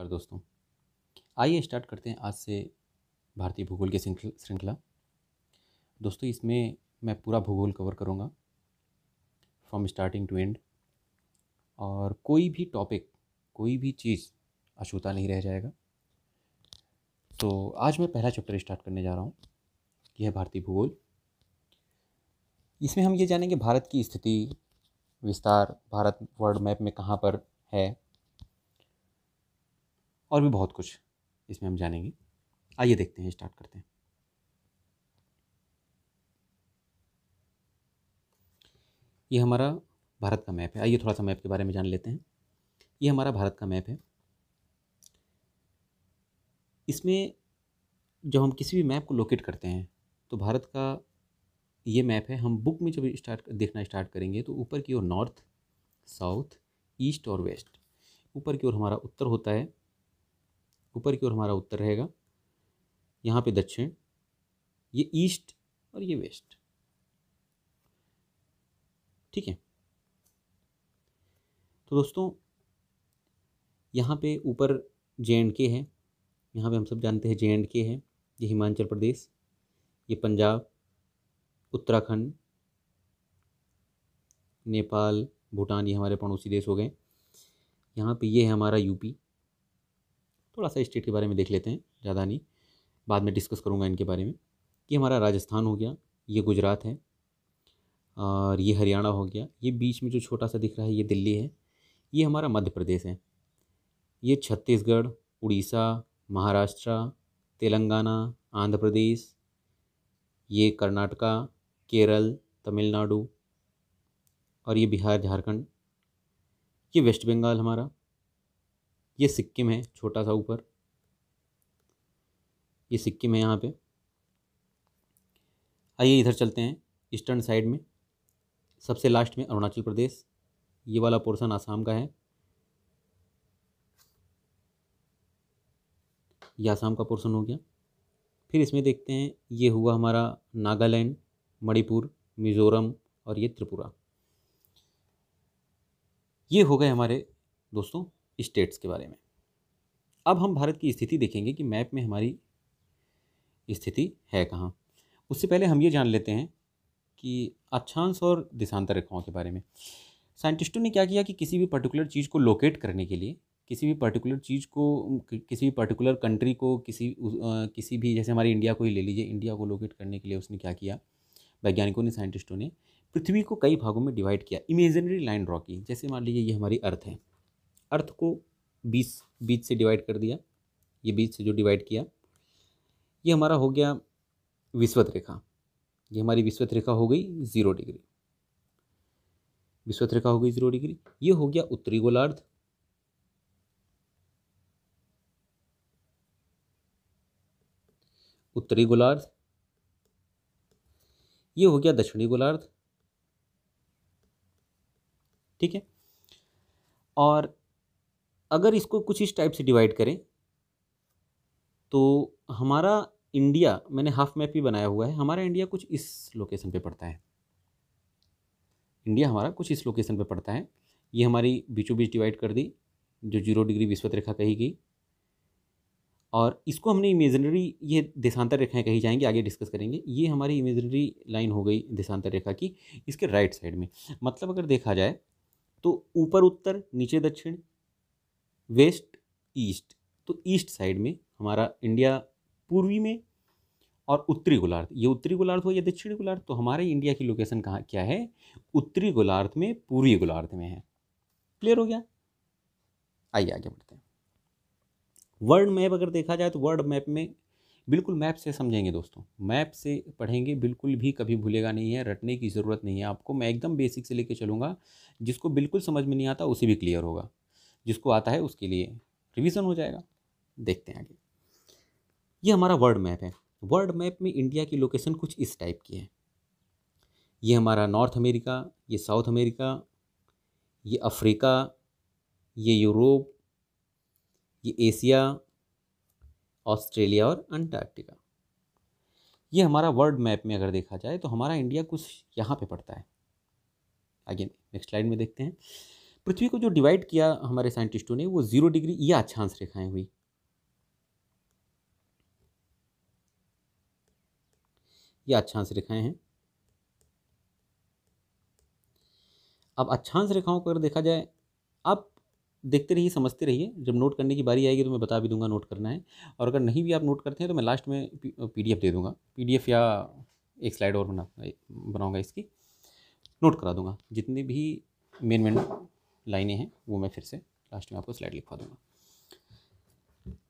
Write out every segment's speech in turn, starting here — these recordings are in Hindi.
नमस्कार दोस्तों आइए स्टार्ट करते हैं आज से भारतीय भूगोल की श्रृंखला दोस्तों इसमें मैं पूरा भूगोल कवर करूँगा फ्रॉम स्टार्टिंग टू एंड और कोई भी टॉपिक कोई भी चीज़ अछूता नहीं रह जाएगा तो आज मैं पहला चैप्टर स्टार्ट करने जा रहा हूँ यह भारतीय भूगोल इसमें हम ये जानेंगे भारत की स्थिति विस्तार भारत वर्ल्ड मैप में कहाँ पर है और भी बहुत कुछ इसमें हम जानेंगे आइए देखते हैं स्टार्ट करते हैं ये हमारा भारत का मैप है आइए थोड़ा सा मैप के बारे में जान लेते हैं ये हमारा भारत का मैप है इसमें जब हम किसी भी मैप को लोकेट करते हैं तो भारत का ये मैप है हम बुक में जब स्टार्ट देखना स्टार्ट करेंगे तो ऊपर की ओर नॉर्थ साउथ ईस्ट और वेस्ट ऊपर की ओर हमारा उत्तर होता है ऊपर की ओर हमारा उत्तर रहेगा यहाँ पे दक्षिण ये ईस्ट और ये वेस्ट ठीक है तो दोस्तों यहाँ पे ऊपर जे एंड के है यहाँ पे हम सब जानते हैं जे एंड के है ये हिमाचल प्रदेश ये पंजाब उत्तराखंड नेपाल भूटान ये हमारे पड़ोसी देश हो गए यहाँ पे ये है हमारा यूपी थोड़ा सा स्टेट के बारे में देख लेते हैं ज़्यादा नहीं बाद में डिस्कस करूँगा इनके बारे में ये हमारा राजस्थान हो गया ये गुजरात है और ये हरियाणा हो गया ये बीच में जो छोटा सा दिख रहा है ये दिल्ली है ये हमारा मध्य प्रदेश है ये छत्तीसगढ़ उड़ीसा महाराष्ट्र तेलंगाना आंध्र प्रदेश ये कर्नाटका केरल तमिलनाडु और ये बिहार झारखंड ये वेस्ट बंगाल हमारा ये सिक्किम है छोटा सा ऊपर ये सिक्किम है यहाँ पे आइए इधर चलते हैं ईस्टर्न साइड में सबसे लास्ट में अरुणाचल प्रदेश ये वाला पोर्शन आसाम का है ये आसाम का पोर्शन हो गया फिर इसमें देखते हैं ये हुआ हमारा नागालैंड मणिपुर मिज़ोरम और ये त्रिपुरा ये हो गए हमारे दोस्तों स्टेट्स के बारे में अब हम भारत की स्थिति देखेंगे कि मैप में हमारी स्थिति है कहाँ उससे पहले हम ये जान लेते हैं कि अक्षांश और दिशांतर रेखाओं के बारे में साइंटिस्टों ने क्या किया कि किसी भी पर्टिकुलर चीज़ को लोकेट करने के लिए किसी भी पर्टिकुलर चीज़ को किसी भी पर्टिकुलर कंट्री को किसी किसी भी जैसे हमारी इंडिया को ही ले लीजिए इंडिया को लोकेट करने के लिए उसने क्या किया वैज्ञानिकों ने साइंटिस्टों ने पृथ्वी को कई भागों में डिवाइड किया इमेजनरी लाइन ड्रॉ की जैसे मान लीजिए ये हमारी अर्थ है अर्थ को बीस बीच से डिवाइड कर दिया ये बीच से जो डिवाइड किया ये हमारा हो गया विश्वत रेखा ये हमारी विश्वत रेखा हो गई ज़ीरो डिग्री विश्वत रेखा हो गई ज़ीरो डिग्री ये हो गया उत्तरी गोलार्ध उत्तरी गोलार्ध ये हो गया दक्षिणी गोलार्ध ठीक है और अगर इसको कुछ इस टाइप से डिवाइड करें तो हमारा इंडिया मैंने हाफ मैप भी बनाया हुआ है हमारा इंडिया कुछ इस लोकेशन पे पड़ता है इंडिया हमारा कुछ इस लोकेशन पे पड़ता है ये हमारी बीचों बीच डिवाइड कर दी जो जीरो डिग्री विश्वत रेखा कही गई और इसको हमने इमेजनरी ये देशांतर रेखाएं कही जाएंगी आगे डिस्कस करेंगे ये हमारी इमेजनरी लाइन हो गई देशांतर रेखा की इसके राइट साइड में मतलब अगर देखा जाए तो ऊपर उत्तर नीचे दक्षिण वेस्ट ईस्ट तो ईस्ट साइड में हमारा इंडिया पूर्वी में और उत्तरी गोलार्ध ये उत्तरी गोलार्ध हो या दक्षिणी गोलार्ध तो हमारे इंडिया की लोकेशन कहाँ क्या है उत्तरी गोलार्ध में पूर्वी गोलार्ध में है क्लियर हो गया आइए आगे बढ़ते हैं वर्ल्ड मैप अगर देखा जाए तो वर्ल्ड मैप में बिल्कुल मैप से समझेंगे दोस्तों मैप से पढ़ेंगे बिल्कुल भी कभी भूलेगा नहीं है रटने की ज़रूरत नहीं है आपको मैं एकदम बेसिक से लेके चलूँगा जिसको बिल्कुल समझ में नहीं आता उसे भी क्लियर होगा जिसको आता है उसके लिए रिविज़न हो जाएगा देखते हैं आगे ये हमारा वर्ल्ड मैप है वर्ल्ड मैप में इंडिया की लोकेशन कुछ इस टाइप की है ये हमारा नॉर्थ अमेरिका ये साउथ अमेरिका ये अफ्रीका ये यूरोप ये एशिया ऑस्ट्रेलिया और अंटार्कटिका ये हमारा वर्ल्ड मैप में अगर देखा जाए तो हमारा इंडिया कुछ यहाँ पे पड़ता है आगे नेक्स्ट स्लाइड में देखते हैं पृथ्वी को जो डिवाइड किया हमारे साइंटिस्टों ने वो ज़ीरो डिग्री या अच्छांश रेखाएं हुई या अच्छांश रेखाएं हैं अब अच्छांश रेखाओं को अगर देखा जाए आप देखते रहिए समझते रहिए जब नोट करने की बारी आएगी तो मैं बता भी दूंगा नोट करना है और अगर नहीं भी आप नोट करते हैं तो मैं लास्ट में पीडीएफ दे दूंगा पीडीएफ या एक स्लाइड और बना बनाऊँगा इसकी नोट करा दूंगा जितने भी मेन मेन लाइनें हैं वो मैं फिर से लास्ट में आपको स्लाइड लिखवा दूंगा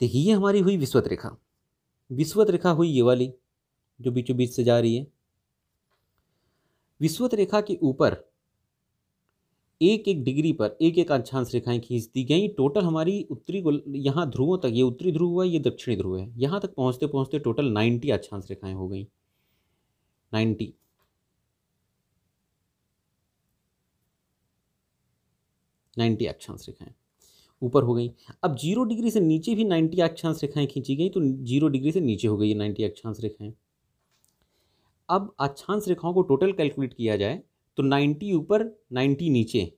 देखिए ये हमारी हुई विस्वत रेखा विस्वत रेखा हुई ये वाली जो बीचों बीच से जा रही है विस्वत रेखा के ऊपर एक एक डिग्री पर एक एक अंशांश रेखाएं खींच दी गई टोटल हमारी उत्तरी गोल यहाँ ध्रुवों तक ये उत्तरी ध्रुव हुआ ये दक्षिणी ध्रुव है यहाँ तक पहुँचते पहुँचते टोटल नाइन्टी अक्षांश रेखाएं हो गई नाइन्टी 90 अक्षांश रेखाएं ऊपर हो गई अब जीरो डिग्री से नीचे भी 90 अक्षांश रेखाएं खींची गई तो जीरो डिग्री से नीचे हो गई ये नाइन्टी अक्षांश रेखाएं अब अक्षांश रेखाओं को टोटल कैलकुलेट किया जाए तो 90 ऊपर 90 नीचे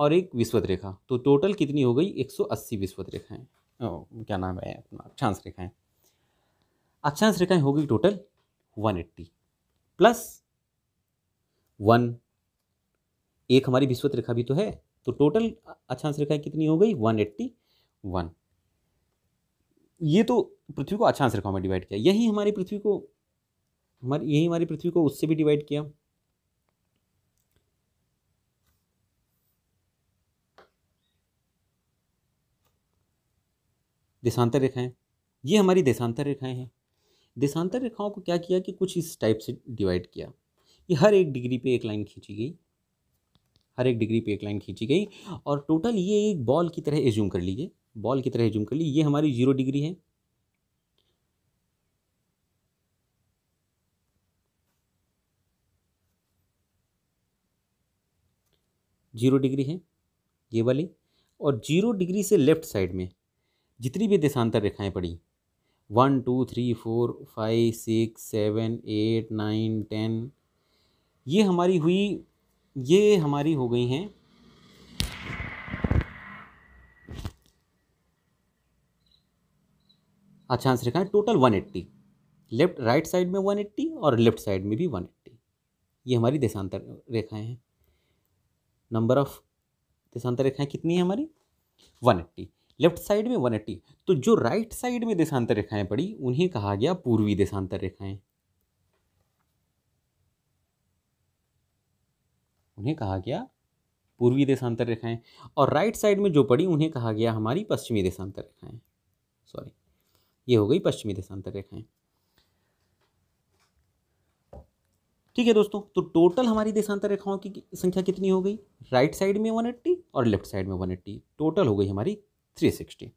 और एक विस्वत रेखा तो टोटल कितनी हो गई 180 विस्वत रेखाएं क्या नाम है अपना अक्षांश रेखाएं अक्षांश रेखाएं हो गई टोटल 180 प्लस वन एक हमारी विस्वत रेखा भी तो है तो टोटल आंसर रेखाएं कितनी हो गई वन एट्टी वन ये तो पृथ्वी को अच्छा आंसर रेखाओं में डिवाइड किया यही हमारी पृथ्वी को हमारी यही हमारी पृथ्वी को उससे भी डिवाइड किया देशांतर रेखाएं ये हमारी देशांतर रेखाएं हैं देशांतर रेखाओं को क्या किया कि कुछ इस टाइप से डिवाइड किया ये हर एक डिग्री पे एक लाइन खींची गई हर एक डिग्री पे एक लाइन खींची गई और टोटल ये एक बॉल की तरह एज्यूम कर लीजिए बॉल की तरह एज्यूम कर लीजिए ये हमारी जीरो डिग्री है जीरो डिग्री है ये वाली और जीरो डिग्री से लेफ़्ट साइड में जितनी भी देशांतर रेखाएं पड़ी one two three four five six seven eight nine ten ये हमारी हुई ये हमारी हो गई हैं अच्छा आंसर लिखा है टोटल 180 लेफ्ट राइट साइड में 180 और लेफ्ट साइड में भी 180 ये हमारी देशांतर रेखाएं हैं नंबर ऑफ देशांतर रेखाएं कितनी है हमारी 180 लेफ्ट साइड में 180 तो जो राइट साइड में देशांतर रेखाएं पड़ी उन्हें कहा गया पूर्वी देशांतर रेखाएं उन्हें कहा गया पूर्वी देशांतर रेखाएं और राइट साइड में जो पड़ी उन्हें कहा गया हमारी पश्चिमी देशांतर रेखाएं सॉरी ये हो गई पश्चिमी देशांतर रेखाएं ठीक है दोस्तों तो टोटल हमारी देशांतर रेखाओं की संख्या कितनी हो गई राइट साइड में वन एट्टी और लेफ्ट साइड में वन एट्टी टोटल हो गई हमारी थ्री सिक्सटी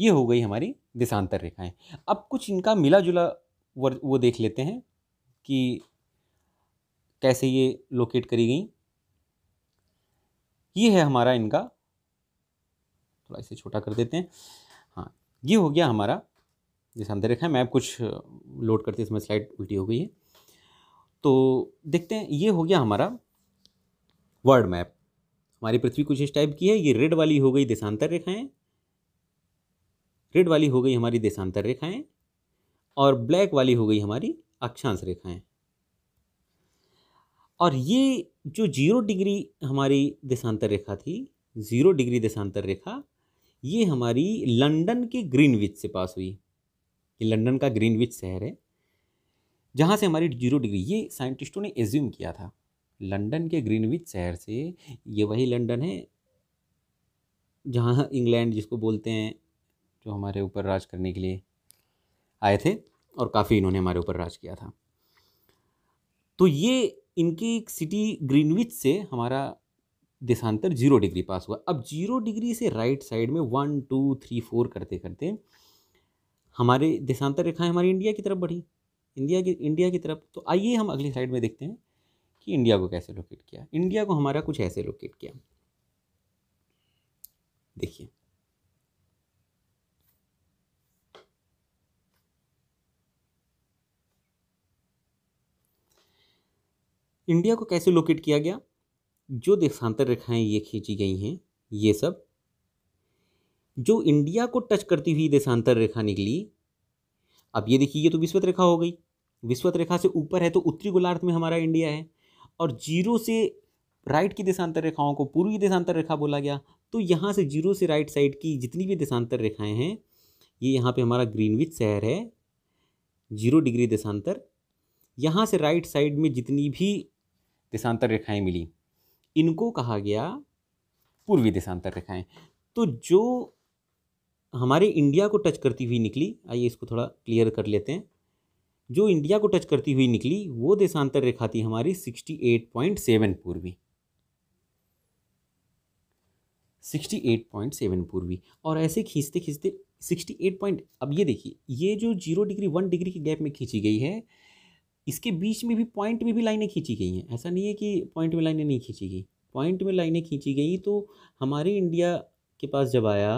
ये हो गई हमारी देशांतर रेखाएं अब कुछ इनका मिला जुला वो देख लेते हैं कि कैसे ये लोकेट करी गई ये है हमारा इनका थोड़ा इसे छोटा कर देते हैं हाँ ये हो गया हमारा जैसे हम रखा है मैप कुछ लोड करते इसमें स्लाइड उल्टी हो गई है तो देखते हैं ये हो गया हमारा वर्ल्ड मैप हमारी पृथ्वी कुछ इस टाइप की है ये रेड वाली हो गई देशांतर रेखाएं रेड वाली हो गई हमारी देशांतर रेखाएं और ब्लैक वाली हो गई हमारी अक्षांश रेखाएं और ये जो जीरो डिग्री हमारी देशांतर रेखा थी ज़ीरो डिग्री देशांतर रेखा ये हमारी लंदन के ग्रीनविच से पास हुई ये लंदन का ग्रीनविच शहर है जहाँ से हमारी जीरो डिग्री ये साइंटिस्टों ने एज्यूम किया था लंदन के ग्रीनविच शहर से ये वही लंदन है जहाँ इंग्लैंड जिसको बोलते हैं जो हमारे ऊपर राज करने के लिए आए थे और काफ़ी इन्होंने हमारे ऊपर राज किया था तो ये इनकी सिटी ग्रीनविच से हमारा देशांतर जीरो डिग्री पास हुआ अब जीरो डिग्री से राइट साइड में वन टू थ्री फोर करते करते हमारे देशांतर रेखाएं हमारी इंडिया की तरफ बढ़ी इंडिया की इंडिया की तरफ तो आइए हम अगली साइड में देखते हैं कि इंडिया को कैसे लोकेट किया इंडिया को हमारा कुछ ऐसे लोकेट किया देखिए इंडिया को कैसे लोकेट किया गया जो देशांतर रेखाएं ये खींची गई हैं ये सब जो इंडिया को टच करती हुई देशांतर रेखा निकली अब ये देखिए ये तो विस्वत रेखा हो गई विस्वत रेखा से ऊपर है तो उत्तरी गोलार्ध में हमारा इंडिया है और जीरो से राइट की देशांतर रेखाओं को पूर्वी देशांतर रेखा बोला गया तो यहाँ से जीरो से राइट साइड की जितनी भी देशांतर रेखाएं हैं ये यहाँ पे हमारा ग्रीनविच शहर है जीरो डिग्री देशांतर यहाँ से राइट साइड में जितनी भी देशांतर रेखाएं मिली इनको कहा गया पूर्वी देशांतर रेखाएं तो जो हमारे इंडिया को टच करती हुई निकली आइए इसको थोड़ा क्लियर कर लेते हैं जो इंडिया को टच करती हुई निकली वो देशांतर रेखा थी हमारी सिक्सटी एट पॉइंट सेवन पूर्वी सिक्सटी एट पॉइंट सेवन पूर्वी और ऐसे खींचते खींचते सिक्सटी एट पॉइंट अब ये देखिए ये जो जीरो डिग्री वन डिग्री के गैप में खींची गई है इसके बीच में भी पॉइंट में भी लाइनें खींची गई हैं ऐसा नहीं है कि पॉइंट में लाइनें नहीं खींची गई पॉइंट में लाइनें खींची गई तो हमारे इंडिया के पास जब आया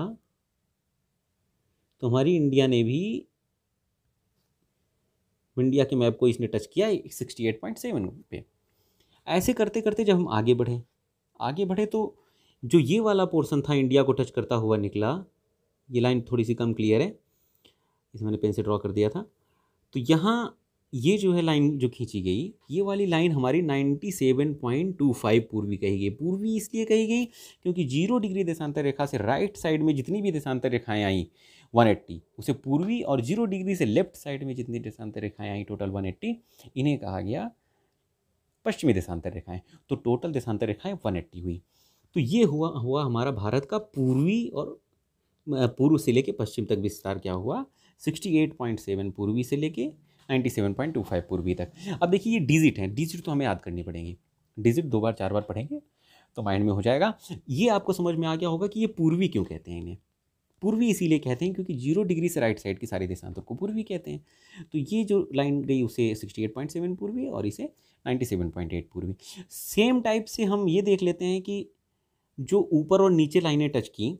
तो हमारी इंडिया ने भी इंडिया के मैप को इसने टच किया सिक्सटी एट पॉइंट सेवन पे ऐसे करते करते जब हम आगे बढ़े आगे बढ़े तो जो ये वाला पोर्सन था इंडिया को टच करता हुआ निकला ये लाइन थोड़ी सी कम क्लियर है इसे मैंने पेन से ड्रॉ कर दिया था तो यहाँ ये जो है लाइन जो खींची गई ये वाली लाइन हमारी 97.25 पूर्वी कही गई पूर्वी इसलिए कही गई क्योंकि जीरो डिग्री देशांतर रेखा से राइट साइड में जितनी भी देशांतर रेखाएं आई 180 उसे पूर्वी और जीरो डिग्री से लेफ्ट साइड में जितनी देशांतर रेखाएं आई टोटल 180 इन्हें कहा गया पश्चिमी देशांतर रेखाएँ तो टोटल देशांतर रेखाएँ वन हुई तो ये हुआ हुआ हमारा भारत का पूर्वी और पूर्व से लेके पश्चिम तक विस्तार क्या हुआ सेवन पूर्वी से लेके 97.25 पूर्वी तक अब देखिए ये डिजिट है डिजिट तो हमें याद करनी पड़ेगी डिजिट दो बार चार बार पढ़ेंगे तो माइंड में हो जाएगा ये आपको समझ में आ गया होगा कि ये पूर्वी क्यों कहते हैं इन्हें पूर्वी इसीलिए कहते हैं क्योंकि जीरो डिग्री से राइट साइड की सारी देशांतर को पूर्वी कहते हैं तो ये जो लाइन गई उसे 68.7 पूर्वी और इसे 97.8 पूर्वी सेम टाइप से हम ये देख लेते हैं कि जो ऊपर और नीचे लाइनें टच की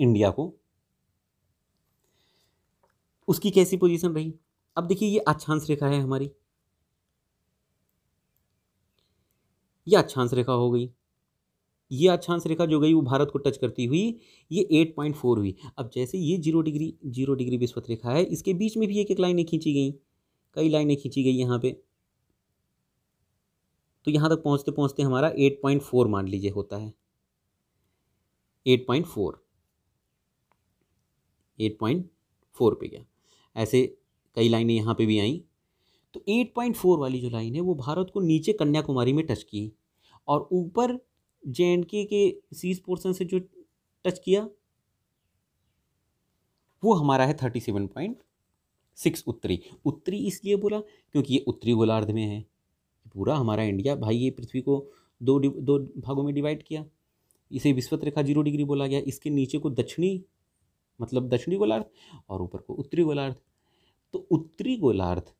इंडिया को उसकी कैसी पोजीशन रही अब देखिए ये अक्षांश रेखा है हमारी ये अक्षांश रेखा हो गई ये अक्षांश रेखा जो गई वो भारत को टच करती हुई ये 8.4 हुई अब जैसे ये जीरो डिग्री जीरो डिग्री विस्वत रेखा है इसके बीच में भी एक एक लाइनें खींची गई कई लाइनें खींची गई यहाँ पे तो यहाँ तक पहुँचते पहुँचते हमारा 8.4 मान लीजिए होता है 8.4 8.4 पे गया ऐसे कई लाइनें यहाँ पे भी आई तो 8.4 वाली जो लाइन है वो भारत को नीचे कन्याकुमारी में टच की और ऊपर जे एंड के के सीज पोर्सन से जो टच किया वो हमारा है थर्टी सेवन पॉइंट सिक्स उत्तरी उत्तरी इसलिए बोला क्योंकि ये उत्तरी गोलार्ध में है पूरा हमारा इंडिया भाई ये पृथ्वी को दो दो भागों में डिवाइड किया इसे विश्वत रेखा जीरो डिग्री बोला गया इसके नीचे को दक्षिणी मतलब दक्षिणी गोलार्ध और ऊपर को उत्तरी गोलार्ध तो उत्तरी गोलार्ध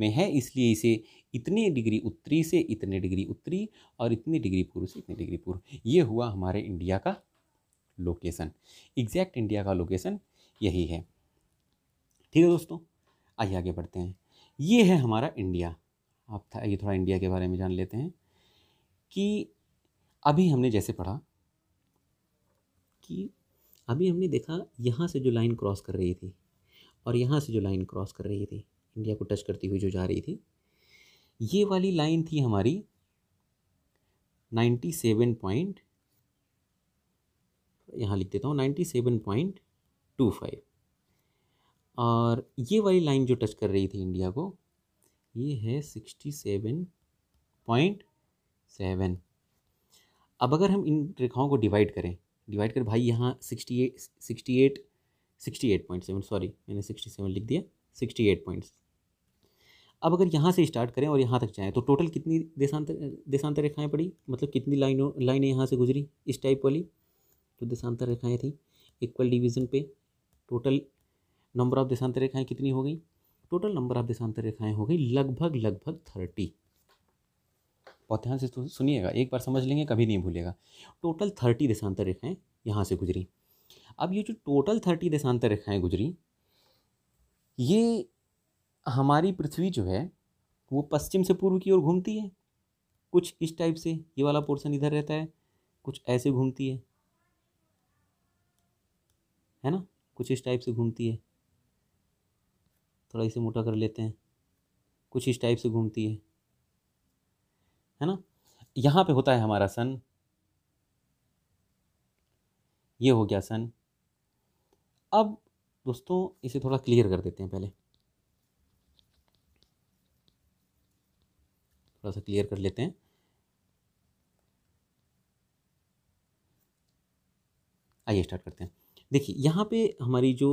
में है इसलिए इसे इतने डिग्री उत्तरी से इतने डिग्री उत्तरी और इतने डिग्री पूर्व से इतने डिग्री पूर्व ये हुआ हमारे इंडिया का लोकेशन एग्जैक्ट इंडिया का लोकेशन यही है ठीक है दोस्तों आइए आगे बढ़ते हैं ये है हमारा इंडिया आप था ये थोड़ा इंडिया के बारे में जान लेते हैं कि अभी हमने जैसे पढ़ा कि अभी हमने देखा यहाँ से जो लाइन क्रॉस कर रही थी और यहाँ से जो लाइन क्रॉस कर रही थी इंडिया को टच करती हुई जो जा रही थी ये वाली लाइन थी हमारी नाइन्टी सेवन पॉइंट यहाँ लिख देता हूँ ninety seven point two five और ये वाली लाइन जो टच कर रही थी इंडिया को ये है सिक्सटी सेवन पॉइंट सेवन अब अगर हम इन रेखाओं को डिवाइड करें डिवाइड कर भाई यहाँ sixty eight sixty eight sixty eight point seven sorry मैंने सिक्सटी सेवन लिख दिया सिक्सटी एट पॉइंट्स अब अगर यहाँ से स्टार्ट करें और यहाँ तक जाएँ तो टोटल कितनी देशांतर देशांतर रेखाएँ पड़ी मतलब कितनी लाइनों लाइनें यहाँ से गुजरी इस टाइप वाली तो देशांतर रेखाएँ थी इक्वल डिवीजन पे टोटल नंबर ऑफ देशांतर रेखाएँ कितनी हो गई टोटल नंबर ऑफ देशांतर रेखाएँ हो गई लगभग लगभग थर्टी बहुत ध्यान से सुनिएगा एक बार समझ लेंगे कभी नहीं भूलेगा टोटल थर्टी देशांतर रेखाएँ यहाँ से गुजरी अब ये जो टोटल थर्टी देशांतर रेखाएं गुजरी ये हमारी पृथ्वी जो है वो पश्चिम से पूर्व की ओर घूमती है कुछ इस टाइप से ये वाला पोर्शन इधर रहता है कुछ ऐसे घूमती है है ना कुछ इस टाइप से घूमती है थोड़ा इसे मोटा कर लेते हैं कुछ इस टाइप से घूमती है है ना यहाँ पे होता है हमारा सन ये हो गया सन अब दोस्तों इसे थोड़ा क्लियर कर देते हैं पहले थोड़ा सा क्लियर कर लेते हैं आइए स्टार्ट करते हैं देखिए यहाँ पे हमारी जो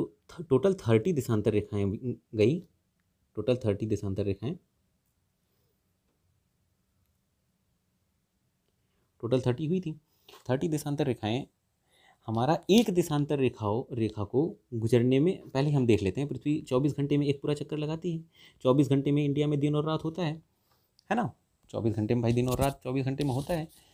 टोटल थर्टी देशांतर रेखाएं गई टोटल थर्टी देशांतर रेखाएं टोटल थर्टी हुई थी थर्टी देशांतर रेखाएं हमारा एक देशांतर रेखाओं रेखा को गुजरने में पहले हम देख लेते हैं पृथ्वी चौबीस घंटे में एक पूरा चक्कर लगाती है चौबीस घंटे में इंडिया में दिन और रात होता है है ना चौबीस घंटे में भाई दिन और रात चौबीस घंटे में होता है